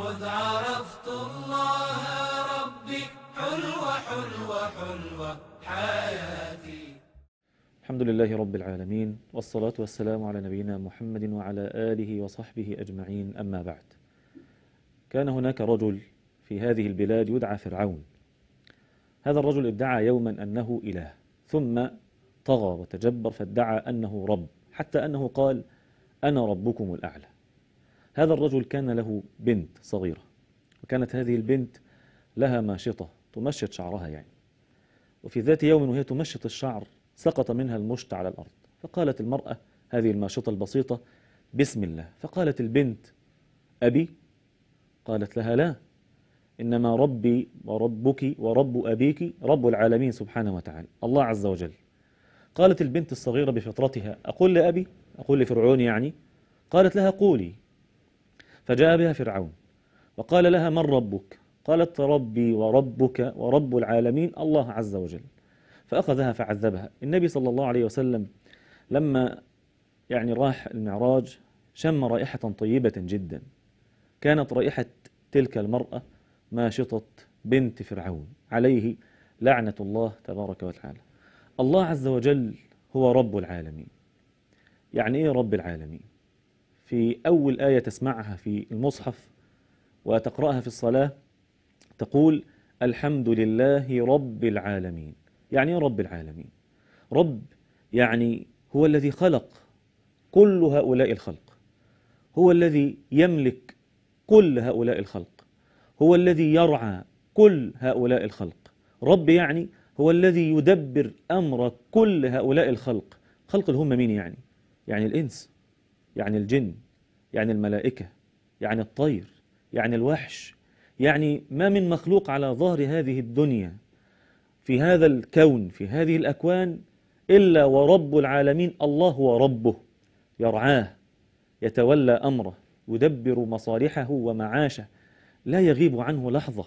مذ عرفت الله ربي حلوة حلوة حلوة حياتي الحمد لله رب العالمين والصلاة والسلام على نبينا محمد وعلى آله وصحبه أجمعين أما بعد كان هناك رجل في هذه البلاد يدعى فرعون هذا الرجل ادعى يوما أنه إله ثم طغى وتجبر فادعى أنه رب حتى أنه قال أنا ربكم الأعلى هذا الرجل كان له بنت صغيرة وكانت هذه البنت لها ماشطة تمشط شعرها يعني وفي ذات يوم وهي تمشط الشعر سقط منها المشط على الأرض فقالت المرأة هذه الماشطة البسيطة بسم الله فقالت البنت أبي قالت لها لا إنما ربي وربك ورب أبيك رب العالمين سبحانه وتعالى الله عز وجل قالت البنت الصغيرة بفطرتها أقول لأبي أقول لفرعون يعني قالت لها قولي فجاء بها فرعون وقال لها من ربك قالت ربي وربك ورب العالمين الله عز وجل فأخذها فعذبها النبي صلى الله عليه وسلم لما يعني راح المعراج شم رائحة طيبة جدا كانت رائحة تلك المرأة ماشطة بنت فرعون عليه لعنة الله تبارك وتعالى الله عز وجل هو رب العالمين يعني ايه رب العالمين في أول آية تسمعها في المصحف وتقرأها في الصلاة تقول الحمد لله رب العالمين يعني إيه رب العالمين رب يعني هو الذي خلق كل هؤلاء الخلق هو الذي يملك كل هؤلاء الخلق هو الذي يرعى كل هؤلاء الخلق رب يعني هو الذي يدبر أمر كل هؤلاء الخلق خلق اللي هم مين يعني يعني الإنس يعني الجن يعني الملائكة يعني الطير يعني الوحش يعني ما من مخلوق على ظهر هذه الدنيا في هذا الكون في هذه الأكوان إلا ورب العالمين الله وربه يرعاه يتولى أمره يدبر مصالحه ومعاشه لا يغيب عنه لحظة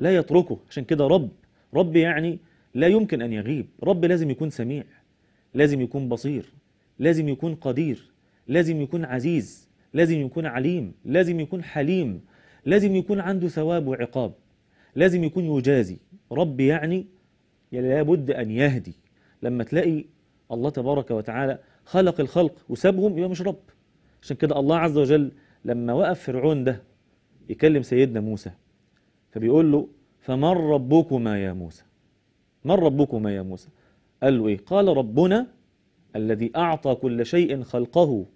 لا يتركه عشان كده رب رب يعني لا يمكن أن يغيب رب لازم يكون سميع لازم يكون بصير لازم يكون قدير لازم يكون عزيز لازم يكون عليم لازم يكون حليم لازم يكون عنده ثواب وعقاب لازم يكون يجازي رب يعني لابد أن يهدي لما تلاقي الله تبارك وتعالى خلق الخلق وسابهم يبقى مش رب عشان كده الله عز وجل لما وقف فرعون ده يكلم سيدنا موسى فبيقول له فمن ربكما يا موسى من ربكما يا موسى قال له ايه قال ربنا الذي أعطى كل شيء خلقه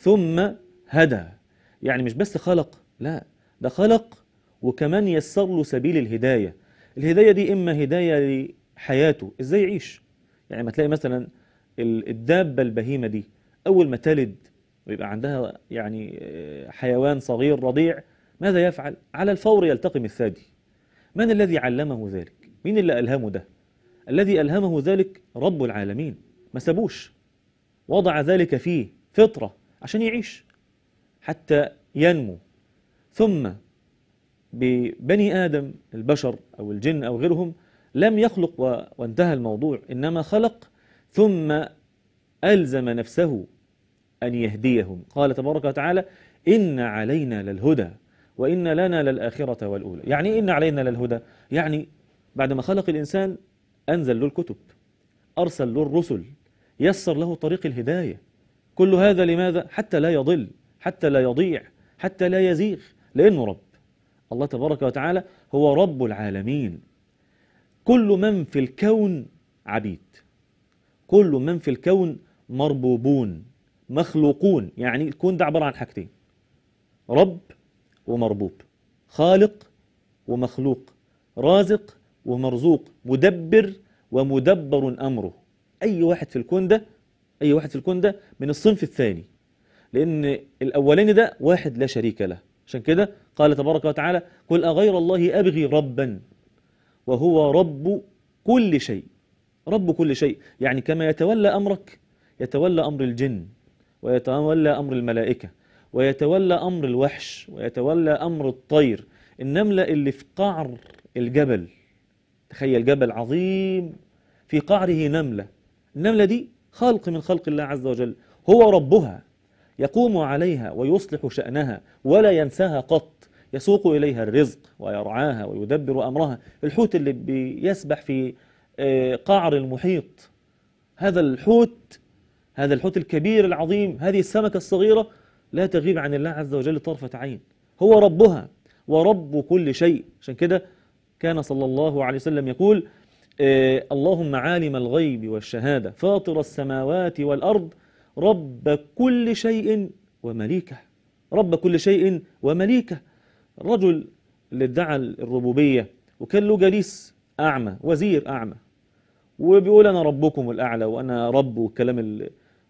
ثم هدى يعني مش بس خلق لا ده خلق وكمان يسر له سبيل الهداية الهداية دي إما هداية لحياته إزاي يعيش يعني ما تلاقي مثلا الدابة البهيمة دي أول ما تلد ويبقى عندها يعني آه، حيوان صغير رضيع ماذا يفعل؟ على الفور يلتقم الثدي من الذي علمه ذلك؟ مين اللي ألهمه ده؟ الذي ألهمه ذلك رب العالمين ما سابوش وضع ذلك فيه فطرة عشان يعيش حتى ينمو ثم ببني آدم البشر أو الجن أو غيرهم لم يخلق وانتهى الموضوع إنما خلق ثم ألزم نفسه أن يهديهم قال تبارك وتعالى إن علينا للهدى وإن لنا للآخرة والأولى يعني إن علينا للهدى يعني بعد ما خلق الإنسان أنزل له الكتب أرسل له الرسل يسر له طريق الهداية كل هذا لماذا حتى لا يضل حتى لا يضيع حتى لا يزيغ لأنه رب الله تبارك وتعالى هو رب العالمين كل من في الكون عبيد كل من في الكون مربوبون مخلوقون يعني الكون ده عبارة عن حاجتين رب ومربوب خالق ومخلوق رازق ومرزوق مدبر ومدبر أمره أي واحد في الكون ده أي واحد في الكون ده من الصنف الثاني لأن الأولاني ده واحد لا شريك له عشان كده قال تبارك وتعالى قل أغير الله أبغي ربا وهو رب كل شيء رب كل شيء يعني كما يتولى أمرك يتولى أمر الجن ويتولى أمر الملائكة ويتولى أمر الوحش ويتولى أمر الطير النملة اللي في قعر الجبل تخيل جبل عظيم في قعره نملة النملة دي خلق من خلق الله عز وجل هو ربها يقوم عليها ويصلح شأنها ولا ينساها قط يسوق إليها الرزق ويرعاها ويدبر أمرها الحوت اللي بيسبح في آه، قعر المحيط هذا الحوت هذا الحوت الكبير العظيم هذه السمكة الصغيرة لا تغيب عن الله عز وجل طرفة عين هو ربها ورب كل شيء عشان كده كان صلى الله عليه وسلم يقول إيه، اللهم عالم الغيب والشهادة فاطر السماوات والأرض رب كل شيء ومليكه رب كل شيء ومليكه الرجل اللي ادعى الربوبية وكان له جليس أعمى وزير أعمى وبيقول أنا ربكم الأعلى وأنا رب والكلام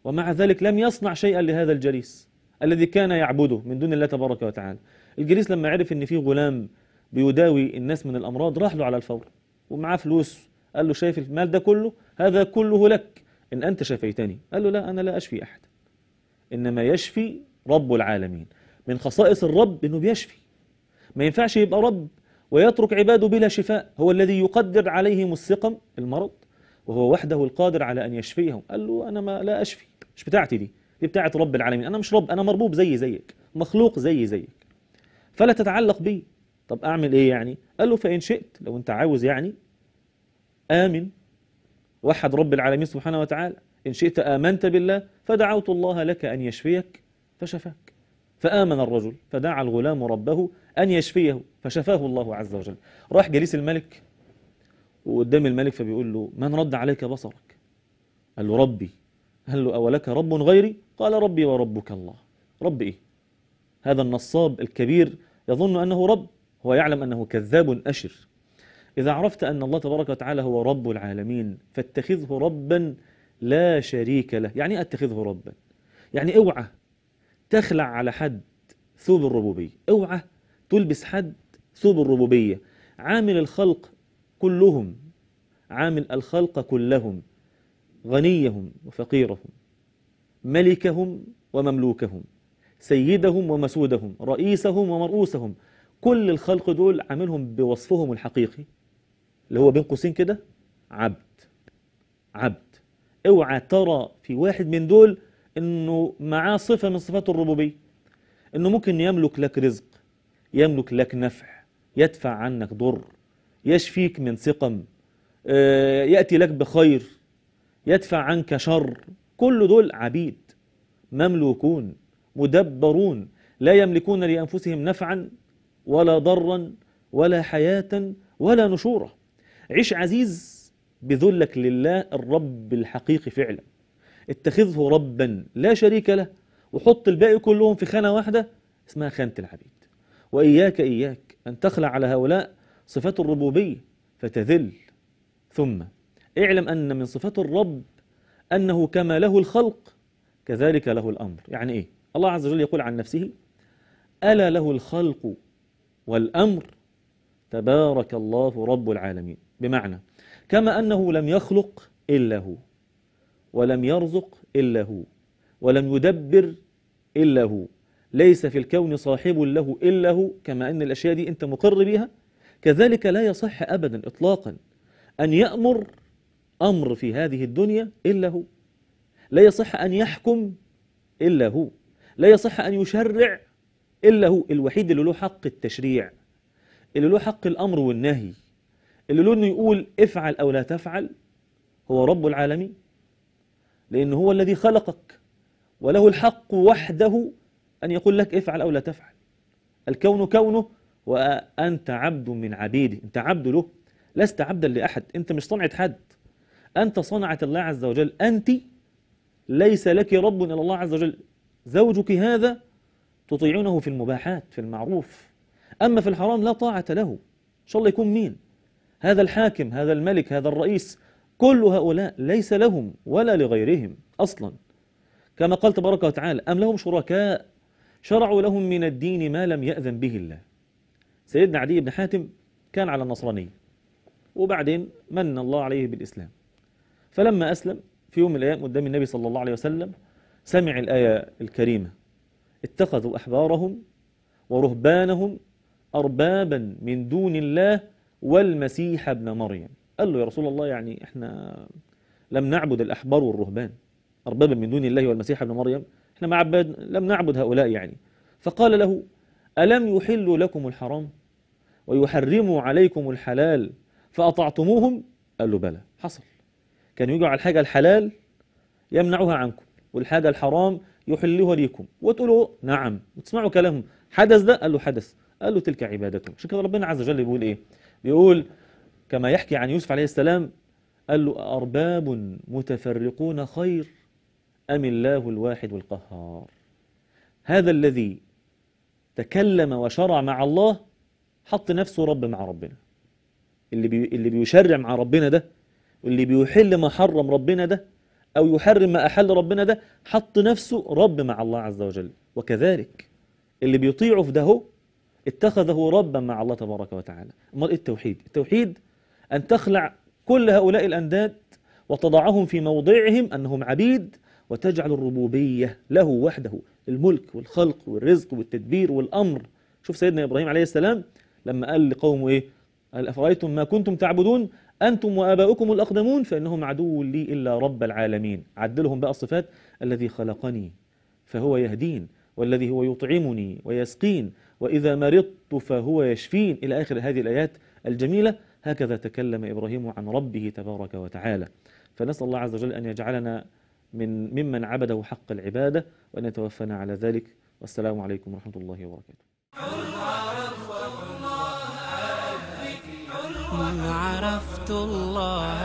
ومع ذلك لم يصنع شيئا لهذا الجليس الذي كان يعبده من دون الله تبارك وتعالى الجليس لما عرف ان في غلام بيداوي الناس من الامراض راح له على الفور ومعاه فلوس قال له شايف المال ده كله هذا كله لك إن أنت شفيتني قال له لا أنا لا أشفي أحد إنما يشفي رب العالمين من خصائص الرب إنه بيشفي ما ينفعش يبقى رب ويترك عباده بلا شفاء هو الذي يقدر عليهم السقم المرض وهو وحده القادر على أن يشفيهم قال له أنا ما لا أشفي مش بتاعتي دي دي بتاعت رب العالمين أنا مش رب أنا مربوب زي زيك مخلوق زي زيك فلا تتعلق بي طب أعمل إيه يعني قال له فإن شئت لو أنت عاوز يعني آمن وحد رب العالمين سبحانه وتعالى إن شئت آمنت بالله فدعوت الله لك أن يشفيك فشفاك فآمن الرجل فدعا الغلام ربه أن يشفيه فشفاه الله عز وجل راح جليس الملك وقدام الملك فبيقول له من رد عليك بصرك قال له ربي قال له أولك رب غيري قال ربي وربك الله رب إيه هذا النصاب الكبير يظن أنه رب هو يعلم أنه كذاب أشر إذا عرفت أن الله تبارك وتعالى هو رب العالمين فاتخذه ربا لا شريك له يعني إيه اتخذه ربا يعني اوعى تخلع على حد ثوب الربوبية اوعى تلبس حد ثوب الربوبية عامل الخلق كلهم عامل الخلق كلهم غنيهم وفقيرهم ملكهم ومملوكهم سيدهم ومسودهم رئيسهم ومرؤوسهم كل الخلق دول عاملهم بوصفهم الحقيقي اللي هو بين قوسين كده عبد عبد اوعى ترى في واحد من دول انه معاه صفة من صفات الربوبية انه ممكن يملك لك رزق يملك لك نفع يدفع عنك ضر يشفيك من سقم آه، يأتي لك بخير يدفع عنك شر كل دول عبيد مملوكون مدبرون لا يملكون لأنفسهم نفعا ولا ضرا ولا حياة ولا نشورا عيش عزيز بذلك لله الرب الحقيقي فعلا اتخذه ربا لا شريك له وحط الباقي كلهم في خانة واحدة اسمها خانة العبيد وإياك إياك أن تخلع على هؤلاء صفات الربوبية فتذل ثم اعلم أن من صفات الرب أنه كما له الخلق كذلك له الأمر يعني إيه؟ الله عز وجل يقول عن نفسه ألا له الخلق والأمر تبارك الله رب العالمين بمعنى كما أنه لم يخلق إلا هو ولم يرزق إلا هو ولم يدبر إلا هو ليس في الكون صاحب له إلا هو كما أن الأشياء دي أنت مقر بها كذلك لا يصح أبدا إطلاقا أن يأمر أمر في هذه الدنيا إلا هو لا يصح أن يحكم إلا هو لا يصح أن يشرع إلا هو الوحيد اللي له حق التشريع اللي له حق الأمر والنهي اللي له انه يقول افعل او لا تفعل هو رب العالمين لأنه هو الذي خلقك وله الحق وحده أن يقول لك افعل أو لا تفعل الكون كونه وأنت عبد من عبيده أنت عبد له لست عبدا لأحد أنت مش صنعة حد أنت صنعة الله عز وجل أنت ليس لك رب إلا الله عز وجل زوجك هذا تطيعونه في المباحات في المعروف أما في الحرام لا طاعة له إن شاء الله يكون مين هذا الحاكم هذا الملك هذا الرئيس كل هؤلاء ليس لهم ولا لغيرهم أصلا كما قال تبارك وتعالى أم لهم شركاء شرعوا لهم من الدين ما لم يأذن به الله سيدنا عدي بن حاتم كان على النصرانية وبعدين من الله عليه بالإسلام فلما أسلم في يوم من الأيام قدام النبي صلى الله عليه وسلم سمع الآية الكريمة اتخذوا أحبارهم ورهبانهم أربابا من دون الله والمسيح ابن مريم قال له يا رسول الله يعني احنا لم نعبد الأحبار والرهبان أربابا من دون الله والمسيح ابن مريم احنا ما عبد لم نعبد هؤلاء يعني فقال له ألم يحلوا لكم الحرام ويحرموا عليكم الحلال فأطعتموهم قال له بلى حصل كان يجعل الحاجة الحلال يمنعها عنكم والحاجة الحرام يحلها ليكم وتقولوا نعم وتسمعوا كلامهم حدث ده قال له حدث قال له تلك عبادتهم عشان كده ربنا عز وجل بيقول ايه بيقول كما يحكي عن يوسف عليه السلام قال له أرباب متفرقون خير أم الله الواحد القهار هذا الذي تكلم وشرع مع الله حط نفسه رب مع ربنا اللي بي اللي بيشرع مع ربنا ده واللي بيحل ما حرم ربنا ده أو يحرم ما أحل ربنا ده حط نفسه رب مع الله عز وجل وكذلك اللي بيطيعه في ده هو اتخذه ربا مع الله تبارك وتعالى امال إيه التوحيد التوحيد أن تخلع كل هؤلاء الأنداد وتضعهم في موضعهم أنهم عبيد وتجعل الربوبية له وحده الملك والخلق والرزق والتدبير والأمر شوف سيدنا إبراهيم عليه السلام لما قال لقومه إيه قال أفرأيتم ما كنتم تعبدون أنتم وآباؤكم الأقدمون فإنهم عدو لي إلا رب العالمين عدلهم بقى الصفات الذي خلقني فهو يهدين والذي هو يطعمني ويسقين وإذا مرضت فهو يشفين إلى آخر هذه الآيات الجميلة هكذا تكلم إبراهيم عن ربه تبارك وتعالى فنسأل الله عز وجل أن يجعلنا من ممن عبده حق العبادة وأن يتوفنا على ذلك والسلام عليكم ورحمة الله وبركاته عرفت الله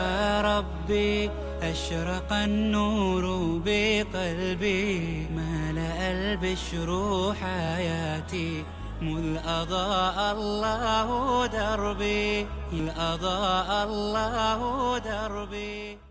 ربي أشرق النور بقلبي ملأ البشر حياتي مذ أضاء الله دربي مذ أضاء الله دربي